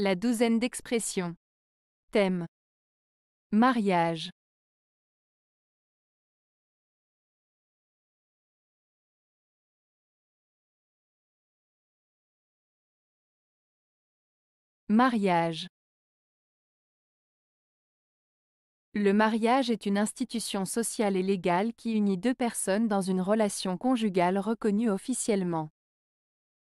La douzaine d'expressions. Thème. Mariage. Mariage. Le mariage est une institution sociale et légale qui unit deux personnes dans une relation conjugale reconnue officiellement.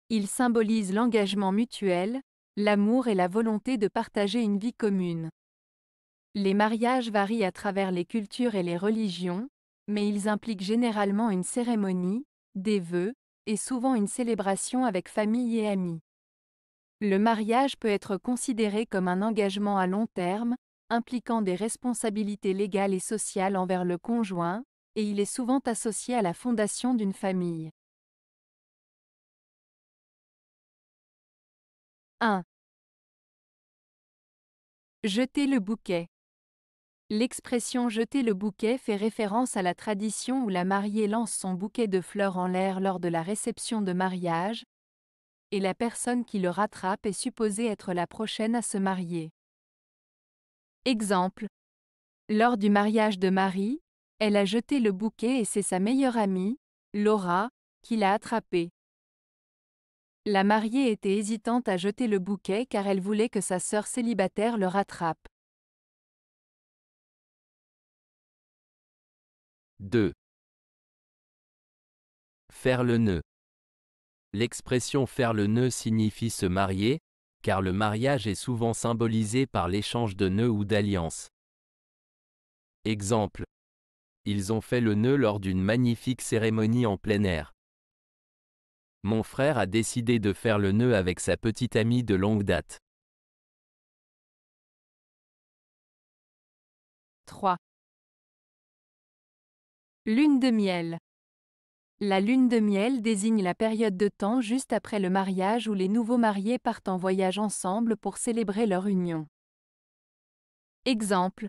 Il symbolise l'engagement mutuel, l'amour et la volonté de partager une vie commune. Les mariages varient à travers les cultures et les religions, mais ils impliquent généralement une cérémonie, des vœux, et souvent une célébration avec famille et amis. Le mariage peut être considéré comme un engagement à long terme, impliquant des responsabilités légales et sociales envers le conjoint, et il est souvent associé à la fondation d'une famille. 1. Jeter le bouquet. L'expression jeter le bouquet fait référence à la tradition où la mariée lance son bouquet de fleurs en l'air lors de la réception de mariage, et la personne qui le rattrape est supposée être la prochaine à se marier. Exemple. Lors du mariage de Marie, elle a jeté le bouquet et c'est sa meilleure amie, Laura, qui l'a attrapé. La mariée était hésitante à jeter le bouquet car elle voulait que sa sœur célibataire le rattrape. 2. Faire le nœud. L'expression faire le nœud signifie se marier, car le mariage est souvent symbolisé par l'échange de nœuds ou d'alliances. Exemple. Ils ont fait le nœud lors d'une magnifique cérémonie en plein air. Mon frère a décidé de faire le nœud avec sa petite amie de longue date. 3. Lune de miel. La lune de miel désigne la période de temps juste après le mariage où les nouveaux mariés partent en voyage ensemble pour célébrer leur union. Exemple.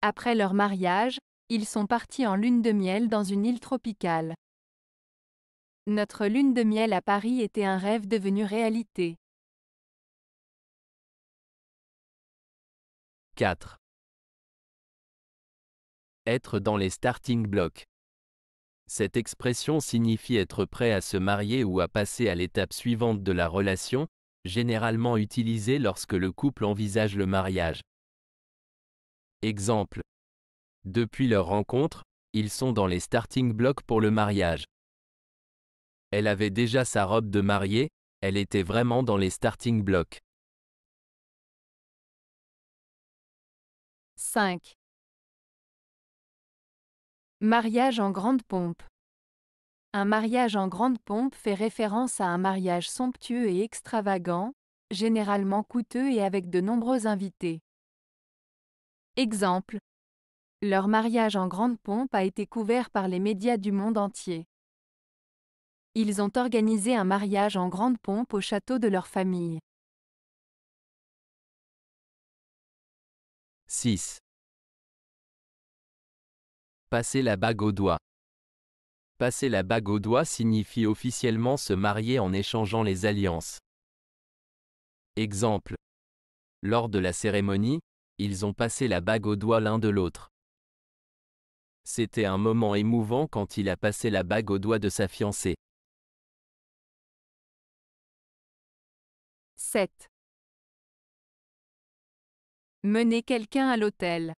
Après leur mariage, ils sont partis en lune de miel dans une île tropicale. Notre lune de miel à Paris était un rêve devenu réalité. 4. Être dans les starting blocks. Cette expression signifie être prêt à se marier ou à passer à l'étape suivante de la relation, généralement utilisée lorsque le couple envisage le mariage. Exemple. Depuis leur rencontre, ils sont dans les starting blocks pour le mariage. Elle avait déjà sa robe de mariée, elle était vraiment dans les starting blocks. 5. Mariage en grande pompe. Un mariage en grande pompe fait référence à un mariage somptueux et extravagant, généralement coûteux et avec de nombreux invités. Exemple. Leur mariage en grande pompe a été couvert par les médias du monde entier. Ils ont organisé un mariage en grande pompe au château de leur famille. 6. Passer la bague au doigt. Passer la bague au doigt signifie officiellement se marier en échangeant les alliances. Exemple. Lors de la cérémonie, ils ont passé la bague au doigt l'un de l'autre. C'était un moment émouvant quand il a passé la bague au doigt de sa fiancée. 7. Mener quelqu'un à l'hôtel.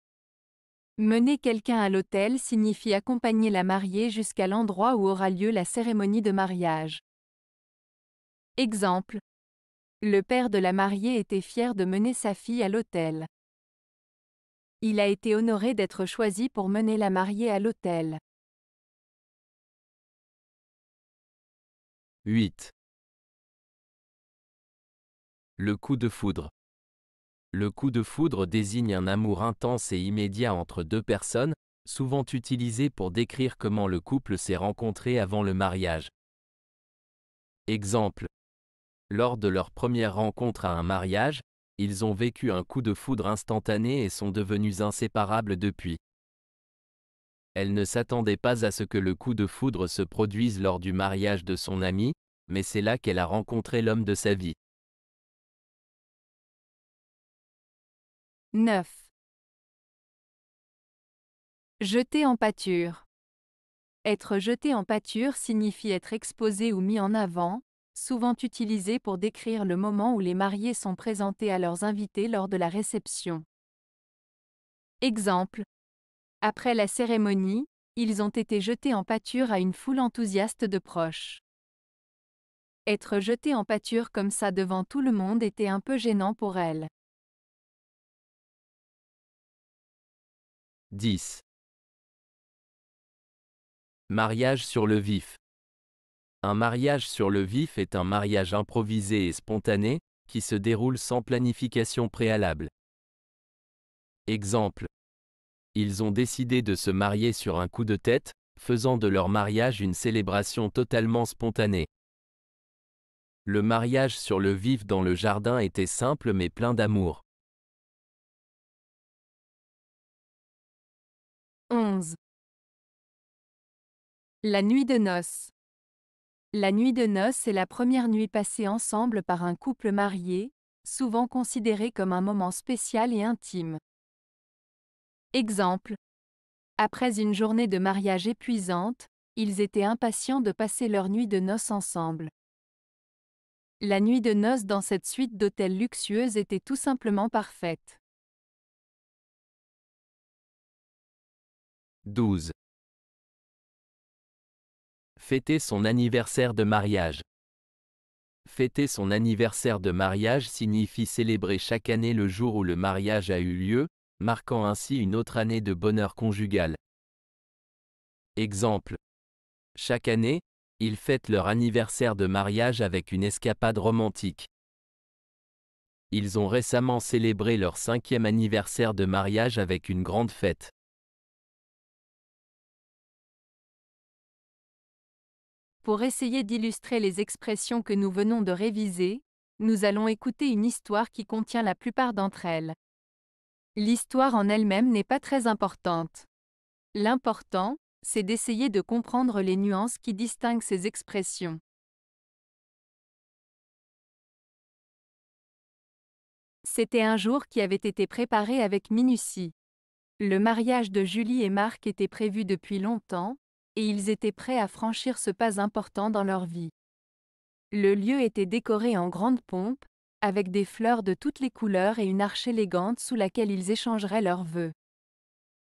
Mener quelqu'un à l'hôtel signifie accompagner la mariée jusqu'à l'endroit où aura lieu la cérémonie de mariage. Exemple. Le père de la mariée était fier de mener sa fille à l'hôtel. Il a été honoré d'être choisi pour mener la mariée à l'hôtel. 8. Le coup de foudre. Le coup de foudre désigne un amour intense et immédiat entre deux personnes, souvent utilisé pour décrire comment le couple s'est rencontré avant le mariage. Exemple. Lors de leur première rencontre à un mariage, ils ont vécu un coup de foudre instantané et sont devenus inséparables depuis. Elle ne s'attendait pas à ce que le coup de foudre se produise lors du mariage de son ami, mais c'est là qu'elle a rencontré l'homme de sa vie. 9. Jeter en pâture. Être jeté en pâture signifie être exposé ou mis en avant, souvent utilisé pour décrire le moment où les mariés sont présentés à leurs invités lors de la réception. Exemple. Après la cérémonie, ils ont été jetés en pâture à une foule enthousiaste de proches. Être jeté en pâture comme ça devant tout le monde était un peu gênant pour elle. 10. Mariage sur le vif. Un mariage sur le vif est un mariage improvisé et spontané, qui se déroule sans planification préalable. Exemple. Ils ont décidé de se marier sur un coup de tête, faisant de leur mariage une célébration totalement spontanée. Le mariage sur le vif dans le jardin était simple mais plein d'amour. 11. La nuit de noces. La nuit de noces est la première nuit passée ensemble par un couple marié, souvent considérée comme un moment spécial et intime. Exemple. Après une journée de mariage épuisante, ils étaient impatients de passer leur nuit de noces ensemble. La nuit de noces dans cette suite d'hôtels luxueux était tout simplement parfaite. 12. Fêter son anniversaire de mariage. Fêter son anniversaire de mariage signifie célébrer chaque année le jour où le mariage a eu lieu, marquant ainsi une autre année de bonheur conjugal. Exemple. Chaque année, ils fêtent leur anniversaire de mariage avec une escapade romantique. Ils ont récemment célébré leur cinquième anniversaire de mariage avec une grande fête. Pour essayer d'illustrer les expressions que nous venons de réviser, nous allons écouter une histoire qui contient la plupart d'entre elles. L'histoire en elle-même n'est pas très importante. L'important, c'est d'essayer de comprendre les nuances qui distinguent ces expressions. C'était un jour qui avait été préparé avec minutie. Le mariage de Julie et Marc était prévu depuis longtemps, et ils étaient prêts à franchir ce pas important dans leur vie. Le lieu était décoré en grande pompe, avec des fleurs de toutes les couleurs et une arche élégante sous laquelle ils échangeraient leurs vœux.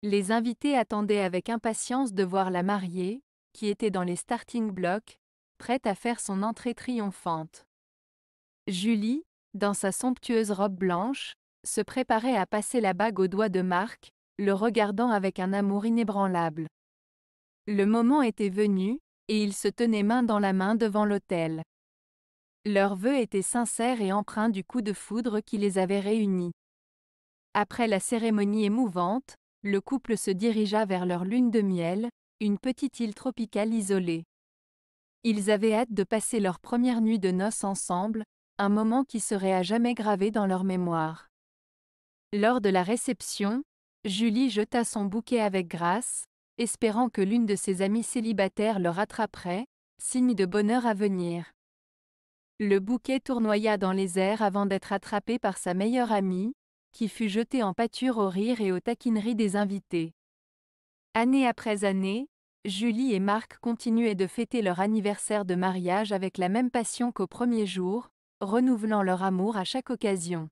Les invités attendaient avec impatience de voir la mariée, qui était dans les starting blocks, prête à faire son entrée triomphante. Julie, dans sa somptueuse robe blanche, se préparait à passer la bague au doigt de Marc, le regardant avec un amour inébranlable. Le moment était venu, et ils se tenaient main dans la main devant l'autel. Leurs vœux étaient sincères et empreints du coup de foudre qui les avait réunis. Après la cérémonie émouvante, le couple se dirigea vers leur lune de miel, une petite île tropicale isolée. Ils avaient hâte de passer leur première nuit de noces ensemble, un moment qui serait à jamais gravé dans leur mémoire. Lors de la réception, Julie jeta son bouquet avec grâce, espérant que l'une de ses amies célibataires le rattraperait, signe de bonheur à venir. Le bouquet tournoya dans les airs avant d'être attrapé par sa meilleure amie, qui fut jetée en pâture au rire et aux taquineries des invités. Année après année, Julie et Marc continuaient de fêter leur anniversaire de mariage avec la même passion qu'au premier jour, renouvelant leur amour à chaque occasion.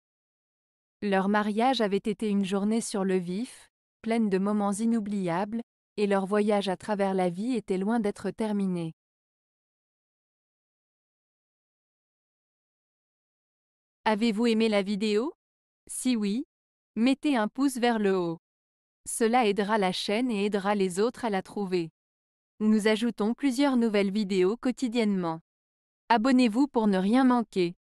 Leur mariage avait été une journée sur le vif, pleine de moments inoubliables, et leur voyage à travers la vie était loin d'être terminé. Avez-vous aimé la vidéo Si oui, mettez un pouce vers le haut. Cela aidera la chaîne et aidera les autres à la trouver. Nous ajoutons plusieurs nouvelles vidéos quotidiennement. Abonnez-vous pour ne rien manquer.